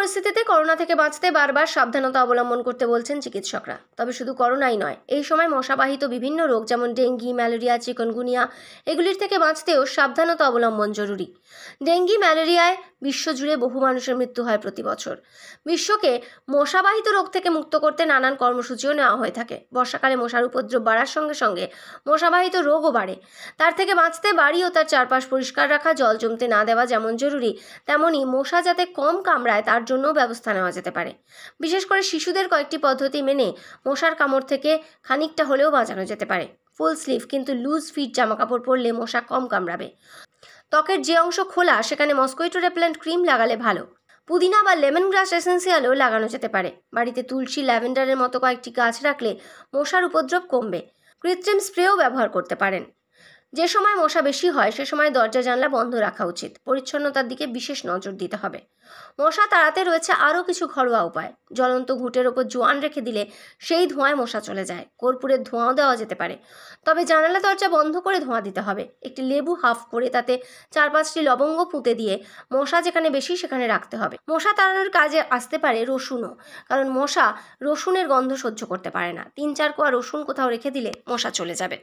পরিস্থিতিতে করোনা থেকে বাঁচতে বারবার সাবধানতা অবলম্বন করতে বলছেন চিকিৎসকরা তবে শুধু করোনাই নয় এই সময় মশাবাহিত বিভিন্ন রোগ যেমন ডেঙ্গি ম্যালেরিয়া চিকনগুনিয়া এগুলির থেকে বাঁচতেও সাবধানতা অবলম্বন জরুরি ডেঙ্গি ম্যালেরিয়ায় বিশ্বজুড়ে বহু মানুষের মৃত্যু হয় প্রতি বছর বিশ্বকে মশাবাহিত রোগ থেকে মুক্ত করতে নানান কর্মসূচিও নেওয়া হয়ে থাকে বর্ষাকালে মশার উপদ্রব বাড়ার সঙ্গে সঙ্গে মশাবাহিত রোগও বাড়ে তার থেকে বাঁচতে বাড়ি ও তার চারপাশ পরিষ্কার রাখা জল জমতে না দেওয়া যেমন জরুরি তেমনই মশা যাতে কম কামড়ায় তার জন্যও ব্যবস্থা নেওয়া যেতে পারে বিশেষ করে শিশুদের কয়েকটি পদ্ধতি মেনে মশার কামড় থেকে খানিকটা হলেও বাঁচানো যেতে পারে ফুল স্লিভ কিন্তু লুজ ফিট জামাকাপড় পরলে মশা কম কামড়াবে ত্বকের যে অংশ খোলা সেখানে মস্কুইটো রেপ্লেন্ট ক্রিম লাগালে ভালো পুদিনা বা লেমন গ্রাস এসেন্সিয়ালও লাগানো যেতে পারে বাড়িতে তুলসী ল্যাভেন্ডারের মতো কয়েকটি গাছ রাখলে মশার উপদ্রব কমবে কৃত্রিম স্প্রেও ব্যবহার করতে পারেন যে সময় মশা বেশি হয় সে সময় দরজা জানলা বন্ধ রাখা উচিত পরিচ্ছন্নতার দিকে বিশেষ নজর দিতে হবে মশা তাড়াতে রয়েছে আরও কিছু ঘরোয়া উপায় জ্বলন্ত ঘুটের ওপর জোয়ান রেখে দিলে সেই ধোঁয়ায় মশা চলে যায় কর্পূরের ধোঁয়াও দেওয়া যেতে পারে তবে জানালা দরজা বন্ধ করে ধোঁয়া দিতে হবে একটি লেবু হাফ করে তাতে চার পাঁচটি লবঙ্গ পুঁতে দিয়ে মশা যেখানে বেশি সেখানে রাখতে হবে মশা তাড়ানোর কাজে আসতে পারে রসুনও কারণ মশা রসুনের গন্ধ সহ্য করতে পারে না তিন চার কোয়া রসুন কোথাও রেখে দিলে মশা চলে যাবে